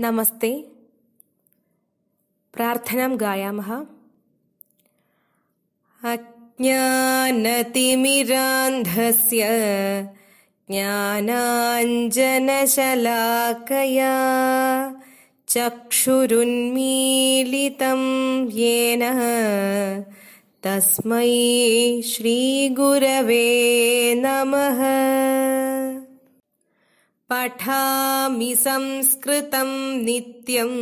नमस्ते प्रार्थनां गायामः अज्ञानतिमिरान्धस्य ज्ञानाञ्जनशलाकया चक्षुरुन्मीलितं येन तस्मै श्रीगुरवे नमः पठामि संस्कृतम् नित्यम्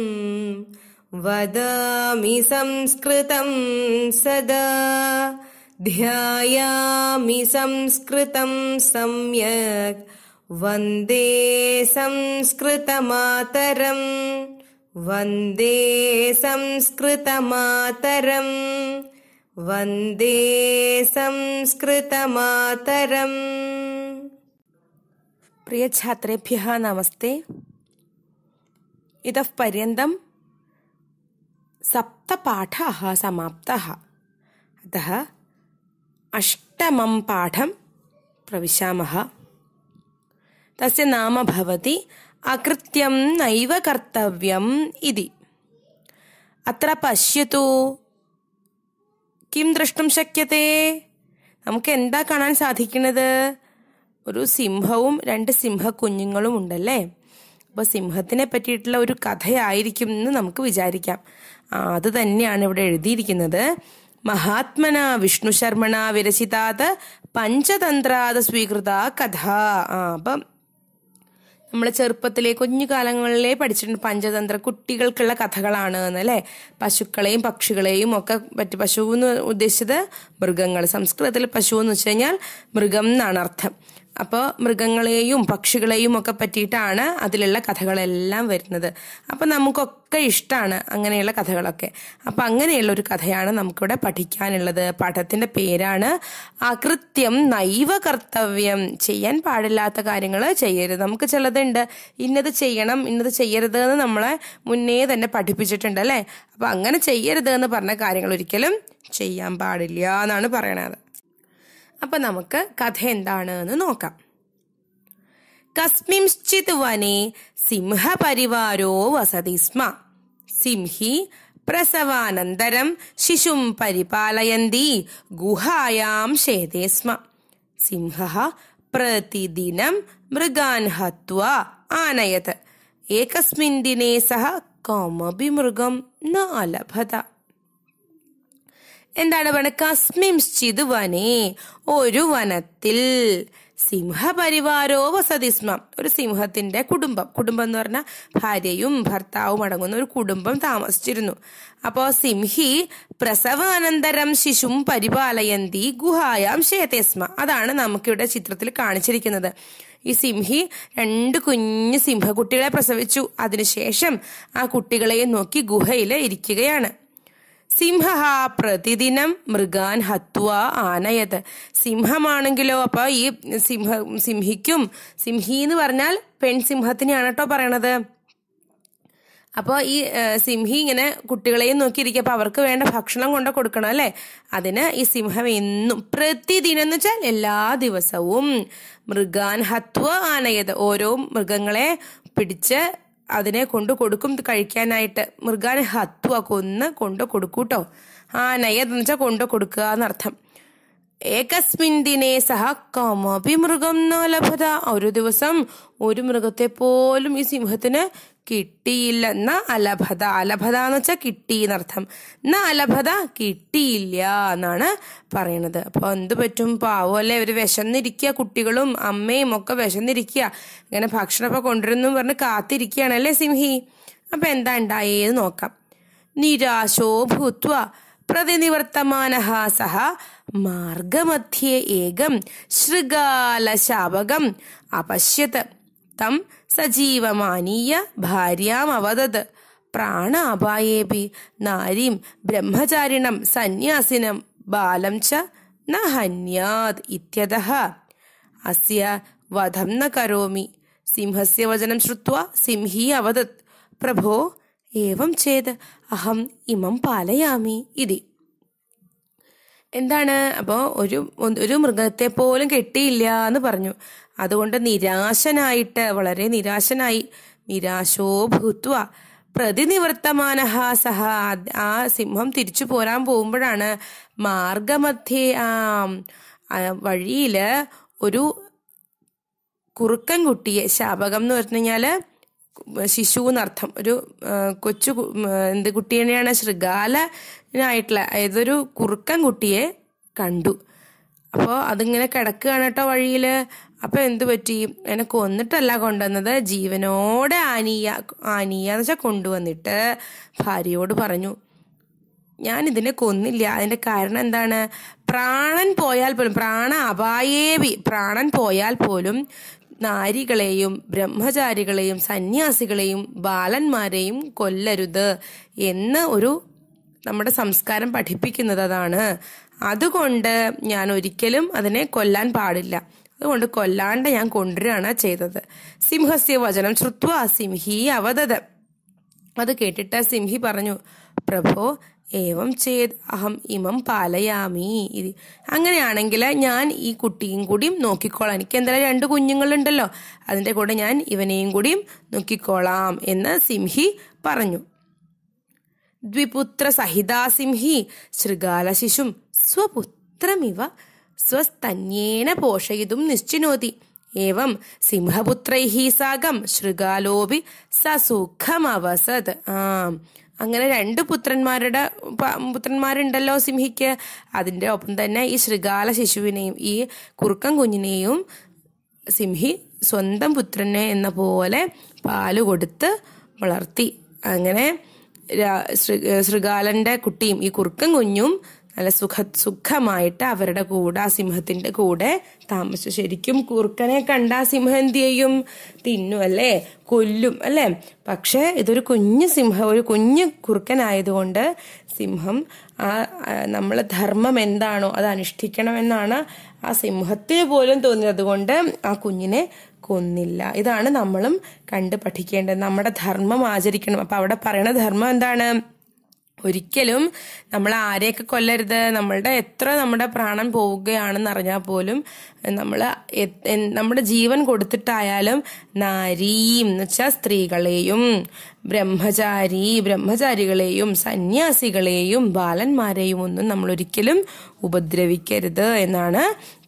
वदामि संस्कृतम् सदा ध्यायामि संस्कृतम् सम्यक् वन्दे संस्कृतमातरम् वन्दे संस्कृतमातरम् वन्दे संस्कृतमातरम् प्रियछात्रेभ्यः नमस्ते इतः पर्यन्तं सप्तपाठः समाप्तः अतः अष्टमं पाठं प्रविशामः तस्य नाम भवति अकृत्यं नैव कर्तव्यम् इति अत्र पश्यतु किं द्रष्टुं शक्यते नमकेन्दा കാണാൻ साधिकद् ഒരു സിംഹവും രണ്ട് സിംഹക്കുഞ്ഞുങ്ങളും ഉണ്ടല്ലേ അപ്പോൾ സിംഹത്തിനെ പറ്റിയിട്ടുള്ള ഒരു കഥയായിരിക്കും എന്ന് നമുക്ക് വിചാരിക്കാം അത് തന്നെയാണ് ഇവിടെ എഴുതിയിരിക്കുന്നത് മഹാത്മന വിഷ്ണു ശർമ്മണ വിരചിതാത് പഞ്ചതന്ത്രാത് സ്വീകൃത കഥ ആ അപ്പം നമ്മളെ ചെറുപ്പത്തിലെ കാലങ്ങളിലെ പഠിച്ചിട്ടുണ്ട് പഞ്ചതന്ത്ര കുട്ടികൾക്കുള്ള കഥകളാണ് എന്നല്ലേ പശുക്കളെയും പക്ഷികളെയും ഒക്കെ പറ്റി പശു എന്ന് ഉദ്ദേശിച്ചത് മൃഗങ്ങൾ സംസ്കൃതത്തിൽ പശു എന്ന് വെച്ച് കഴിഞ്ഞാൽ മൃഗം എന്നാണ് അർത്ഥം അപ്പോൾ മൃഗങ്ങളെയും പക്ഷികളെയും ഒക്കെ പറ്റിയിട്ടാണ് അതിലുള്ള കഥകളെല്ലാം വരുന്നത് അപ്പോൾ നമുക്കൊക്കെ ഇഷ്ടമാണ് അങ്ങനെയുള്ള കഥകളൊക്കെ അപ്പോൾ അങ്ങനെയുള്ള ഒരു കഥയാണ് നമുക്കിവിടെ പഠിക്കാനുള്ളത് പാഠത്തിൻ്റെ പേരാണ് അകൃത്യം നൈവ കർത്തവ്യം ചെയ്യാൻ പാടില്ലാത്ത കാര്യങ്ങൾ ചെയ്യരുത് നമുക്ക് ചിലതുണ്ട് ഇന്നത് ചെയ്യണം ഇന്നത് ചെയ്യരുത് എന്ന് നമ്മളെ മുന്നേ തന്നെ പഠിപ്പിച്ചിട്ടുണ്ട് അല്ലേ അപ്പോൾ അങ്ങനെ ചെയ്യരുത് എന്ന് പറഞ്ഞ കാര്യങ്ങൾ ഒരിക്കലും ചെയ്യാൻ പാടില്ല എന്നാണ് പറയണത് അപ്പൊ നമുക്ക് കഥ എന്താണ് എന്ന് നോക്കാം കസ്മിംശ്ചിത് വനെ സിംഹപരിവാരോ വസതി സ്മ സിംഹി പ്രസവാനന്തരം ശിശും പരിപാലയന്തി ഗുഹായാം ശേതേ സ്മ സിംഹ പ്രതിദിനം മൃഗാൻ ഹത്വ ആനയത് ഏകസ്മിൻ ദിനേ സഹ കമപി മൃഗം ന അലഭത എന്താണ് പറയുന്നത് കസ്മിം ചിത് വനേ ഒരു വനത്തിൽ സിംഹപരിവാരോ വസതിസ്മം ഒരു സിംഹത്തിന്റെ കുടുംബം കുടുംബം എന്ന് പറഞ്ഞാൽ ഭാര്യയും ഭർത്താവും അടങ്ങുന്ന ഒരു കുടുംബം താമസിച്ചിരുന്നു അപ്പോൾ സിംഹി പ്രസവാനന്തരം ശിശും പരിപാലയന്തി ഗുഹായാം ശേതേസ്മ അതാണ് നമുക്കിവിടെ ചിത്രത്തിൽ കാണിച്ചിരിക്കുന്നത് ഈ സിംഹി രണ്ട് കുഞ്ഞു സിംഹകുട്ടികളെ പ്രസവിച്ചു അതിനുശേഷം ആ കുട്ടികളെയും നോക്കി ഗുഹയിൽ ഇരിക്കുകയാണ് സിംഹ പ്രതിദിനം മൃഗാൻ ഹത്വ ആനയത് സിംഹമാണെങ്കിലോ അപ്പൊ ഈ സിംഹ സിംഹിക്കും സിംഹി എന്ന് പറഞ്ഞാൽ പെൺസിംഹത്തിനെയാണ് കേട്ടോ പറയണത് അപ്പോൾ ഈ സിംഹി ഇങ്ങനെ കുട്ടികളെയും നോക്കിയിരിക്കും അപ്പോൾ അവർക്ക് വേണ്ട ഭക്ഷണം കൊണ്ട് കൊടുക്കണം അല്ലേ അതിന് ഈ സിംഹം എന്നും പ്രതിദിനം എന്ന് വെച്ചാൽ എല്ലാ ദിവസവും മൃഗാൻ ഹത്വ ആനയത് ഓരോ മൃഗങ്ങളെ പിടിച്ച് അതിനെ കൊണ്ടു കൊടുക്കും കഴിക്കാനായിട്ട് മൃഗാനെ ഹത്വ കൊന്ന് കൊണ്ടു കൊടുക്കൂട്ടോ ആ നയ്യതെന്ന് വെച്ചാൽ കൊണ്ടു കൊടുക്കുക എന്നർത്ഥം ഏകസ്മിൻ ദിനേ സഹ കമപി മൃഗം ലഭത ഒരു ദിവസം ഒരു മൃഗത്തെ പോലും ഈ സിംഹത്തിന് കിട്ടിയില്ല അലഭത അലഭത എന്ന് വെച്ചാൽ കിട്ടി എന്നർത്ഥം ന അലഭത കിട്ടിയില്ല എന്നാണ് പറയണത് അപ്പോൾ എന്ത് പറ്റും പാവോ അല്ലെ ഇവർ വിശന്നിരിക്കുക കുട്ടികളും അമ്മയും ഒക്കെ വിശന്നിരിക്കുക ഇങ്ങനെ ഒക്കെ കൊണ്ടുവരുന്നു പറഞ്ഞ് കാത്തിരിക്കുകയാണ് അല്ലേ സിംഹി അപ്പം എന്താ ഉണ്ടായേന്ന് നോക്കാം നിരാശോ ഭൂത്വ പ്രതിനിവർത്തമാനഃ സഹ മാർഗമധ്യേ ഏകം ശൃഗാലശാപകം അപശ്യത് तं सजीवमानीय भार्याम् अवदत् प्राणापायेऽपि नारीं ब्रह्मचारिणं सन्यासिनं बालं च न हन्यात् इत्यतः अस्य वधं न करोमि सिंहस्य वचनं श्रुत्वा सिंही अवदत् प्रभो एवं चेत् अहम् इमं पालयामि इति എന്താണ് അപ്പോൾ ഒരു ഒരു മൃഗത്തെ പോലും കെട്ടിയില്ല എന്ന് പറഞ്ഞു അതുകൊണ്ട് നിരാശനായിട്ട് വളരെ നിരാശനായി നിരാശോ ഭൂത്വ പ്രതിനിവർത്തമാനഹ സഹ ആ സിംഹം തിരിച്ചു പോരാൻ പോകുമ്പോഴാണ് മാർഗമധ്യേ ആ വഴിയിൽ ഒരു കുറുക്കൻ കുട്ടിയെ ശാപകം എന്ന് പറഞ്ഞു കഴിഞ്ഞാല് ശിശു എന്നർത്ഥം ഒരു കൊച്ചു എന്ത് കുട്ടീനെയാണ് ശൃഗാലനായിട്ടുള്ള ഏതൊരു കുറുക്കൻ കുട്ടിയെ കണ്ടു അപ്പോൾ അതിങ്ങനെ കിടക്കുകയാണ് കേട്ടോ വഴിയിൽ അപ്പോൾ എന്ത് പറ്റി എന്നെ കൊന്നിട്ടല്ല കൊണ്ടുവന്നത് ജീവനോടെ ആനീയ ആനീയ എന്ന് വെച്ചാൽ കൊണ്ടുവന്നിട്ട് ഭാര്യയോട് പറഞ്ഞു ഞാൻ ഇതിനെ കൊന്നില്ല അതിന്റെ കാരണം എന്താണ് പ്രാണൻ പോയാൽ പോലും പ്രാണ അപായേവി പ്രാണൻ പോയാൽ പോലും നാരികളെയും ബ്രഹ്മചാരികളെയും സന്യാസികളെയും ബാലന്മാരെയും കൊല്ലരുത് എന്ന് ഒരു നമ്മുടെ സംസ്കാരം പഠിപ്പിക്കുന്നത് അതാണ് അതുകൊണ്ട് ഞാൻ ഒരിക്കലും അതിനെ കൊല്ലാൻ പാടില്ല അതുകൊണ്ട് കൊല്ലാണ്ട് ഞാൻ കൊണ്ടുവരികയാണ് ചെയ്തത് സിംഹസ്യ വചനം ശ്രുത്വ സിംഹി അവതത് അത് കേട്ടിട്ട് സിംഹി പറഞ്ഞു പ്രഭോ ഏവം ചേത് അഹം ഇമം പാലയാമി ഇത് അങ്ങനെയാണെങ്കിൽ ഞാൻ ഈ കുട്ടിയും കൂടിയും നോക്കിക്കോളാം എനിക്ക് എന്തായാലും രണ്ട് കുഞ്ഞുങ്ങളുണ്ടല്ലോ അതിൻ്റെ കൂടെ ഞാൻ ഇവനെയും കൂടിയും നോക്കിക്കോളാം എന്ന് സിംഹി പറഞ്ഞു ദ്വിപുത്ര സഹിതാ സിംഹി ശൃഗാല ശിശും സ്വപുത്രമിവ സ്വസ്തന്യേന പോഷയിതും നിശ്ചിനോതി ഏവം സിംഹപുത്രൈ സാഗം ശൃഗാലോപി സസുഖമവസത് ആ അങ്ങനെ രണ്ട് പുത്രന്മാരുടെ പുത്രന്മാരുണ്ടല്ലോ സിംഹിക്ക് അതിൻ്റെ ഒപ്പം തന്നെ ഈ ശൃഗാല ശിശുവിനെയും ഈ കുറുക്കൻ കുഞ്ഞിനെയും സിംഹി സ്വന്തം പുത്രനെ എന്ന പോലെ പാല് കൊടുത്ത് വളർത്തി അങ്ങനെ ശൃഗാലൻ്റെ കുട്ടിയും ഈ കുറുക്കൻ കുഞ്ഞും നല്ല സുഖ സുഖമായിട്ട് അവരുടെ കൂടെ ആ സിംഹത്തിന്റെ കൂടെ താമസിച്ചു ശരിക്കും കുറുക്കനെ കണ്ട ആ സിംഹം എന്ത് ചെയ്യും തിന്നും അല്ലേ കൊല്ലും അല്ലേ പക്ഷേ ഇതൊരു കുഞ്ഞു സിംഹം ഒരു കുഞ്ഞു കുറുക്കനായതുകൊണ്ട് സിംഹം ആ നമ്മൾ ധർമ്മം എന്താണോ അത് അനുഷ്ഠിക്കണമെന്നാണ് ആ സിംഹത്തിന് പോലും തോന്നിയത് കൊണ്ട് ആ കുഞ്ഞിനെ കൊന്നില്ല ഇതാണ് നമ്മളും കണ്ട് പഠിക്കേണ്ടത് നമ്മുടെ ധർമ്മം ആചരിക്കണം അപ്പൊ അവിടെ പറയണ ധർമ്മം എന്താണ് ഒരിക്കലും നമ്മൾ ആരെയൊക്കെ കൊല്ലരുത് നമ്മളുടെ എത്ര നമ്മുടെ പ്രാണൻ പോവുകയാണെന്ന് അറിഞ്ഞാൽ പോലും നമ്മൾ നമ്മുടെ ജീവൻ കൊടുത്തിട്ടായാലും നാരീം എന്ന് വെച്ചാൽ സ്ത്രീകളെയും ബ്രഹ്മചാരി ബ്രഹ്മചാരികളെയും സന്യാസികളെയും ബാലന്മാരെയും ഒന്നും നമ്മൾ ഒരിക്കലും ഉപദ്രവിക്കരുത് എന്നാണ്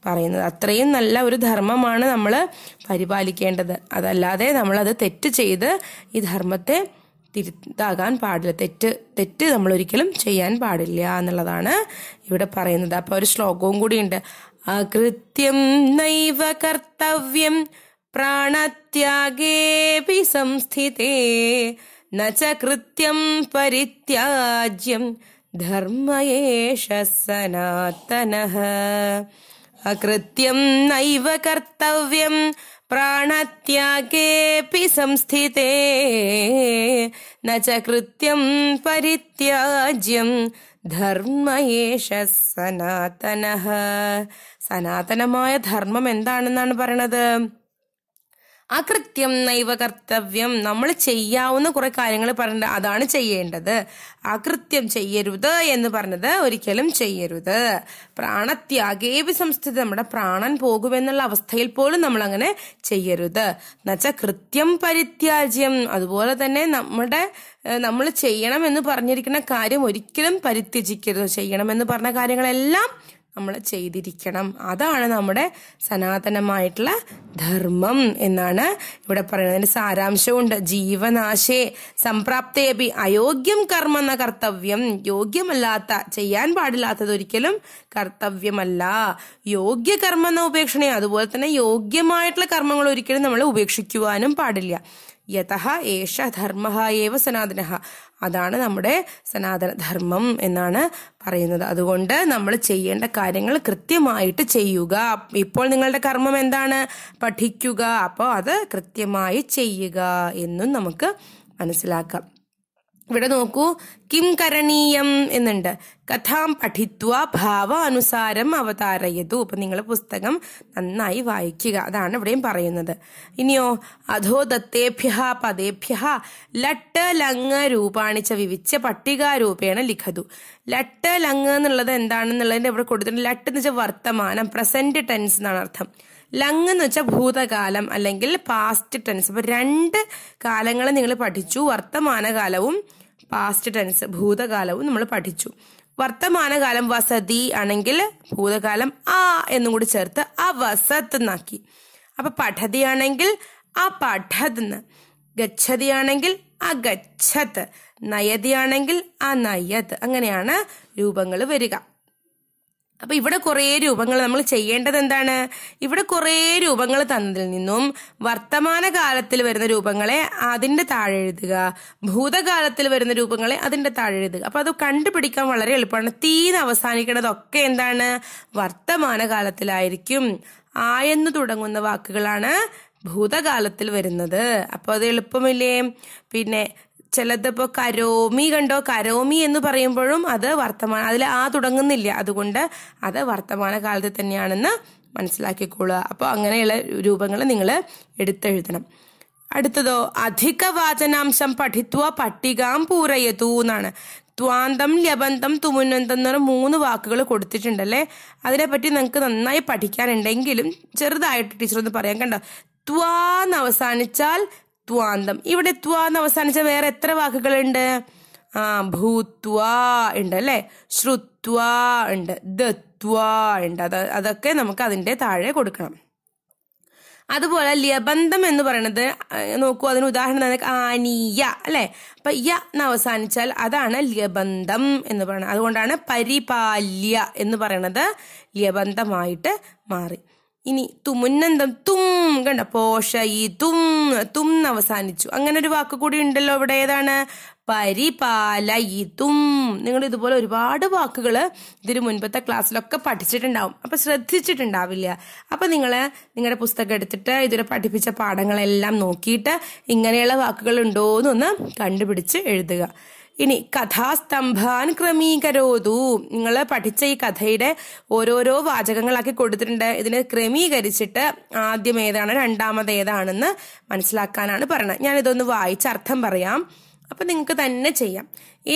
പറയുന്നത് അത്രയും നല്ല ഒരു ധർമ്മമാണ് നമ്മൾ പരിപാലിക്കേണ്ടത് അതല്ലാതെ നമ്മളത് തെറ്റ് ചെയ്ത് ഈ ധർമ്മത്തെ തിരുത്താകാൻ പാടില്ല തെറ്റ് തെറ്റ് നമ്മൾ ഒരിക്കലും ചെയ്യാൻ പാടില്ല എന്നുള്ളതാണ് ഇവിടെ പറയുന്നത് അപ്പോൾ ഒരു ശ്ലോകവും കൂടിയുണ്ട് അകൃത്യം നൈവ കർത്തവ്യം പ്രാണത്യാഗേപി സംസ്ഥിതേ നച്ച കൃത്യം പരിത്യാജ്യം ധർമ്മയേഷ സനാതന അകൃത്യം നൈവ കർത്തവ്യം പ്രാണത്യാഗേപി സംസ്ഥിതേ न च कृत्यं परित्याज्यं ധർമ്മ യേശ സനാതന സനാതനമായ ധർമ്മം എന്താണെന്നാണ് പറയണത് അകൃത്യം നൈവ കർത്തവ്യം നമ്മൾ ചെയ്യാവുന്ന കുറെ കാര്യങ്ങൾ പറഞ്ഞിട്ട് അതാണ് ചെയ്യേണ്ടത് അകൃത്യം ചെയ്യരുത് എന്ന് പറഞ്ഞത് ഒരിക്കലും ചെയ്യരുത് പ്രാണത്യാഗേപി സംസ്ഥിത നമ്മുടെ പ്രാണൻ പോകുമെന്നുള്ള അവസ്ഥയിൽ പോലും നമ്മൾ അങ്ങനെ ചെയ്യരുത് എന്നുവെച്ചാൽ കൃത്യം പരിത്യാജ്യം അതുപോലെ തന്നെ നമ്മുടെ നമ്മൾ ചെയ്യണം എന്ന് പറഞ്ഞിരിക്കുന്ന കാര്യം ഒരിക്കലും പരിത്യജിക്കരുത് ചെയ്യണമെന്ന് പറഞ്ഞ കാര്യങ്ങളെല്ലാം നമ്മൾ ചെയ്തിരിക്കണം അതാണ് നമ്മുടെ സനാതനമായിട്ടുള്ള ധർമ്മം എന്നാണ് ഇവിടെ പറയുന്നത് പറയുന്നതിന് സാരാംശമുണ്ട് ജീവനാശേ സംപ്രാപ്തേപി അയോഗ്യം കർമ്മ എന്ന കർത്തവ്യം യോഗ്യമല്ലാത്ത ചെയ്യാൻ പാടില്ലാത്തത് ഒരിക്കലും കർത്തവ്യമല്ല യോഗ്യ കർമ്മ എന്ന ഉപേക്ഷണേ അതുപോലെ തന്നെ യോഗ്യമായിട്ടുള്ള കർമ്മങ്ങൾ ഒരിക്കലും നമ്മൾ ഉപേക്ഷിക്കുവാനും പാടില്ല യഥ ഏഷ ധർമ്മ ഏവ സനാതന അതാണ് നമ്മുടെ സനാതനധർമ്മം എന്നാണ് പറയുന്നത് അതുകൊണ്ട് നമ്മൾ ചെയ്യേണ്ട കാര്യങ്ങൾ കൃത്യമായിട്ട് ചെയ്യുക ഇപ്പോൾ നിങ്ങളുടെ കർമ്മം എന്താണ് പഠിക്കുക അപ്പോൾ അത് കൃത്യമായി ചെയ്യുക എന്നും നമുക്ക് മനസ്സിലാക്കാം ഇവിടെ നോക്കൂ കിം കരണീയം എന്നുണ്ട് കഥാം പഠിത്വ ഭാവ അനുസാരം അവതാരയതു അപ്പൊ നിങ്ങൾ പുസ്തകം നന്നായി വായിക്കുക അതാണ് ഇവിടെയും പറയുന്നത് ഇനിയോ അധോ ദത്തേഭ്യ പദേഭ്യ ലട്ട് ലങ് രൂപാണിച്ച വിവിച്ച പട്ടികാരൂപേണ ലിഖതു ലട്ട് ലങ് എന്നുള്ളത് എന്താണെന്നുള്ളതിന്റെ ഇവിടെ കൊടുത്തിട്ടുണ്ട് ലട്ട് എന്ന് വെച്ചാൽ വർത്തമാനം പ്രസന്റ് ടെൻസ് എന്നാണ് അർത്ഥം ലങ് എന്ന് വെച്ചാൽ ഭൂതകാലം അല്ലെങ്കിൽ പാസ്റ്റ് ടെൻസ് അപ്പൊ രണ്ട് കാലങ്ങളെ നിങ്ങൾ പഠിച്ചു വർത്തമാനകാലവും പാസ്റ്റ് ടെൻസ് ഭൂതകാലവും നമ്മൾ പഠിച്ചു വർത്തമാനകാലം വസതി ആണെങ്കിൽ ഭൂതകാലം ആ എന്നും കൂടി ചേർത്ത് ആ വസത്ത് എന്നാക്കി അപ്പൊ പഠതി ആണെങ്കിൽ ആ പഠത് എന്ന് ഗച്ഛതി ആണെങ്കിൽ ആ ഗച്ഛത്ത് നയതി ആണെങ്കിൽ ആ നയത് അങ്ങനെയാണ് രൂപങ്ങൾ വരിക അപ്പോൾ ഇവിടെ കുറേ രൂപങ്ങൾ നമ്മൾ ചെയ്യേണ്ടത് എന്താണ് ഇവിടെ കുറേ രൂപങ്ങൾ തന്നതിൽ നിന്നും വർത്തമാന കാലത്തിൽ വരുന്ന രൂപങ്ങളെ അതിന്റെ താഴെ എഴുതുക ഭൂതകാലത്തിൽ വരുന്ന രൂപങ്ങളെ അതിന്റെ താഴെ എഴുതുക അപ്പോൾ അത് കണ്ടുപിടിക്കാൻ വളരെ എളുപ്പമാണ് തീന്ന് അവസാനിക്കുന്നതൊക്കെ എന്താണ് വർത്തമാന കാലത്തിലായിരിക്കും ആയെന്ന് തുടങ്ങുന്ന വാക്കുകളാണ് ഭൂതകാലത്തിൽ വരുന്നത് അപ്പോൾ അത് എളുപ്പമില്ലേ പിന്നെ ചിലതിപ്പോ കരോമി കണ്ടോ കരോമി എന്ന് പറയുമ്പോഴും അത് വർത്തമാന അതിൽ ആ തുടങ്ങുന്നില്ല അതുകൊണ്ട് അത് വർത്തമാന കാലത്ത് തന്നെയാണെന്ന് മനസ്സിലാക്കിക്കൊള്ളുക അപ്പോൾ അങ്ങനെയുള്ള രൂപങ്ങൾ നിങ്ങൾ എടുത്തെഴുതണം അടുത്തതോ അധിക വാചനാംശം പഠിത്വ പട്ടികാം പൂരയതു എന്നാണ് ത്വാന്തം ലബന്തം തുമുന്നന്തം എന്ന് പറഞ്ഞ മൂന്ന് വാക്കുകൾ കൊടുത്തിട്ടുണ്ടല്ലേ അതിനെപ്പറ്റി നിങ്ങൾക്ക് നന്നായി പഠിക്കാനുണ്ടെങ്കിലും ചെറുതായിട്ട് ടീച്ചർ ഒന്ന് പറയാൻ കണ്ടോ ത്വാന്ന് അവസാനിച്ചാൽ ത്വാന്തം ഇവിടെ ത്വാ എന്ന് അവസാനിച്ച വേറെ എത്ര വാക്കുകളുണ്ട് ആ ഭൂത്വ ഉണ്ട് അല്ലെ ശ്രുത്വ ഉണ്ട് ദത്വ ഉണ്ട് അത് അതൊക്കെ നമുക്ക് അതിന്റെ താഴെ കൊടുക്കണം അതുപോലെ ലബന്ധം എന്ന് പറയുന്നത് നോക്കൂ അതിന് ഉദാഹരണം ആനീയ അല്ലെ അപ്പൊ യ എന്ന് അവസാനിച്ചാൽ അതാണ് ലബന്ധം എന്ന് പറയുന്നത് അതുകൊണ്ടാണ് പരിപാല്യ എന്ന് പറയുന്നത് ലബന്ധമായിട്ട് മാറി ഇനി തുമുന്നന്തം തും കണ്ട പോഷ ഈ തും തും അവസാനിച്ചു അങ്ങനെ ഒരു വാക്ക് കൂടി ഉണ്ടല്ലോ ഇവിടെ ഏതാണ് തും നിങ്ങൾ ഇതുപോലെ ഒരുപാട് വാക്കുകൾ ഇതിന് മുൻപത്തെ ക്ലാസ്സിലൊക്കെ പഠിച്ചിട്ടുണ്ടാവും അപ്പൊ ശ്രദ്ധിച്ചിട്ടുണ്ടാവില്ല അപ്പൊ നിങ്ങൾ നിങ്ങളുടെ പുസ്തകം എടുത്തിട്ട് ഇതുവരെ പഠിപ്പിച്ച പാഠങ്ങളെല്ലാം നോക്കിയിട്ട് ഇങ്ങനെയുള്ള വാക്കുകൾ ഉണ്ടോ എന്നൊന്ന് കണ്ടുപിടിച്ച് എഴുതുക ഇനി കഥാസ്തംഭാൻ ക്രമീകരോതു നിങ്ങൾ പഠിച്ച ഈ കഥയുടെ ഓരോരോ വാചകങ്ങളാക്കി കൊടുത്തിട്ടുണ്ട് ഇതിനെ ക്രമീകരിച്ചിട്ട് ആദ്യം ഏതാണ് രണ്ടാമത് ഏതാണെന്ന് മനസ്സിലാക്കാനാണ് പറയുന്നത് ഇതൊന്ന് വായിച്ച് അർത്ഥം പറയാം അപ്പൊ നിങ്ങൾക്ക് തന്നെ ചെയ്യാം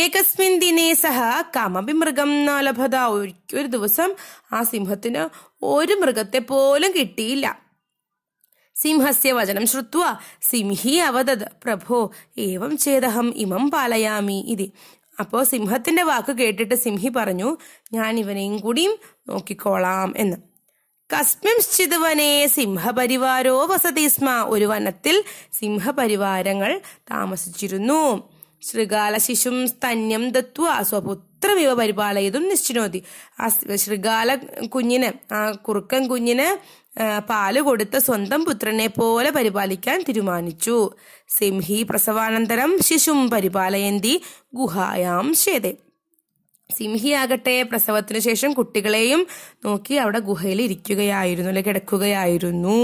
ഏകസ്മിൻ ദിനേ സഹ കമപി മൃഗം നാലഭത ഒരു ദിവസം ആ സിംഹത്തിന് ഒരു മൃഗത്തെ പോലും കിട്ടിയില്ല സിംഹസ്യ വചനം ശ്രുവ സിംഹി അവതത് പ്രഭോ ഏവം ചേതഹം ഇമം പാലയാമി ഇതി അപ്പോൾ സിംഹത്തിന്റെ വാക്ക് കേട്ടിട്ട് സിംഹി പറഞ്ഞു ഞാൻ ഇവനെയും കൂടിയും നോക്കിക്കോളാം എന്ന് കസ്മിംശ്ചിതുവനെ സിംഹപരിവാരോ വസതി സ്മ ഒരു വനത്തിൽ സിംഹപരിവാരങ്ങൾ താമസിച്ചിരുന്നു ശൃഗാലശിശും സ്തന്യം ദത്വ സ്വപുത്രമിവ പരിപാലയതും നിശ്ചിനോതി ആ ശൃഗാല കുഞ്ഞിന് ആ കുറുക്കൻ കുഞ്ഞിന് പാല് കൊടുത്ത സ്വന്തം പുത്രനെ പോലെ പരിപാലിക്കാൻ തീരുമാനിച്ചു സിംഹി പ്രസവാനന്തരം ശിശും പരിപാലയന്തി ഗുഹായാം ശേതേ സിംഹിയാകട്ടെ പ്രസവത്തിനു ശേഷം കുട്ടികളെയും നോക്കി അവിടെ ഗുഹയിൽ ഇരിക്കുകയായിരുന്നു അല്ലെ കിടക്കുകയായിരുന്നു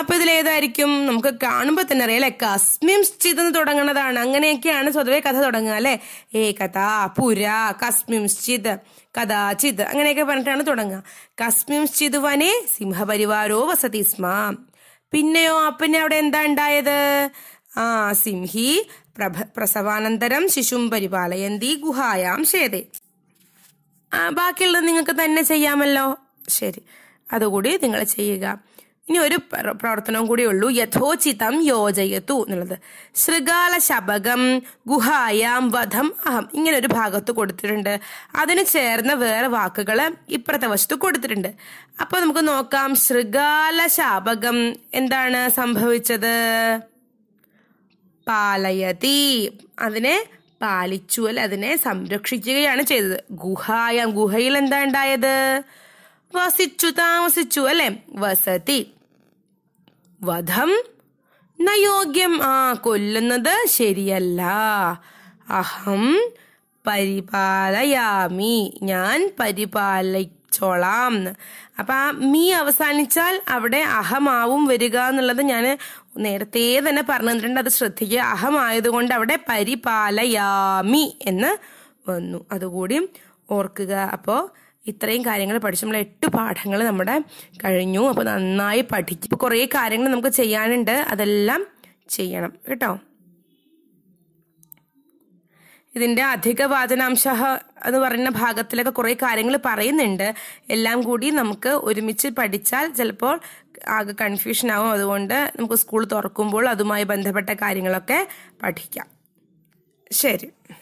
അപ്പോൾ ഇതിലേതായിരിക്കും നമുക്ക് കാണുമ്പോൾ തന്നെ അറിയാം അല്ലെ കസ്മിം ശ്ചിതെന്ന് തുടങ്ങുന്നതാണ് അങ്ങനെയൊക്കെയാണ് സ്വതവേ കഥ തുടങ്ങുക അല്ലെ ഏ കഥ പുര കസ്മിം ശ്ചിത് കഥാചിത് അങ്ങനെയൊക്കെ പറഞ്ഞിട്ടാണ് തുടങ്ങുക കസ്മിം ശ്ചിത് വനെ സിംഹപരിവാരോ വസതി സ്മ പിന്നെയോ അപ്പനെ അവിടെ എന്താ ഉണ്ടായത് ആ സിംഹി പ്രഭ പ്രസവാനന്തരം ശിശും പരിപാലയന്തി ഗുഹായാം ശേതെ ബാക്കിയുള്ളത് നിങ്ങൾക്ക് തന്നെ ചെയ്യാമല്ലോ ശരി അതുകൂടി നിങ്ങൾ ചെയ്യുക ഇനി ഒരു പ്രവർത്തനവും കൂടി ഉള്ളൂ യഥോചിതം യോജയത്തു എന്നുള്ളത് ശൃഗാല ശബകം ഗുഹായാം വധം അഹം ഇങ്ങനെ ഒരു ഭാഗത്ത് കൊടുത്തിട്ടുണ്ട് അതിന് ചേർന്ന വേറെ വാക്കുകൾ ഇപ്പുറത്തെ വശത്ത് കൊടുത്തിട്ടുണ്ട് അപ്പോൾ നമുക്ക് നോക്കാം ശൃഗാല ശാപകം എന്താണ് സംഭവിച്ചത് പാലയതി അതിനെ പാലിച്ചു അല്ലെ അതിനെ സംരക്ഷിക്കുകയാണ് ചെയ്തത് ഗുഹായാം ഗുഹയിൽ എന്താ ഉണ്ടായത് വസിച്ചു താമസിച്ചു അല്ലെ വസതി വധം നയോഗ്യം ആ കൊല്ലുന്നത് ശരിയല്ല അഹം പരിപാലയാമി ഞാൻ പരിപാലിച്ചോളാം അപ്പൊ ആ മീ അവസാനിച്ചാൽ അവിടെ അഹമാവും വരിക എന്നുള്ളത് ഞാൻ നേരത്തെ തന്നെ പറഞ്ഞു തന്നിട്ടുണ്ട് അത് ശ്രദ്ധിക്കുക അഹമായതുകൊണ്ട് അവിടെ പരിപാലയാമി എന്ന് വന്നു അതുകൂടി ഓർക്കുക അപ്പോൾ ഇത്രയും കാര്യങ്ങൾ പഠിച്ചു നമ്മൾ എട്ട് പാഠങ്ങൾ നമ്മുടെ കഴിഞ്ഞു അപ്പോൾ നന്നായി പഠിക്കും ഇപ്പോൾ കുറേ കാര്യങ്ങൾ നമുക്ക് ചെയ്യാനുണ്ട് അതെല്ലാം ചെയ്യണം കേട്ടോ ഇതിൻ്റെ അധിക വാചനാംശ എന്ന് പറയുന്ന ഭാഗത്തിലൊക്കെ കുറേ കാര്യങ്ങൾ പറയുന്നുണ്ട് എല്ലാം കൂടി നമുക്ക് ഒരുമിച്ച് പഠിച്ചാൽ ചിലപ്പോൾ ആകെ കൺഫ്യൂഷൻ ആവും അതുകൊണ്ട് നമുക്ക് സ്കൂൾ തുറക്കുമ്പോൾ അതുമായി ബന്ധപ്പെട്ട കാര്യങ്ങളൊക്കെ പഠിക്കാം ശരി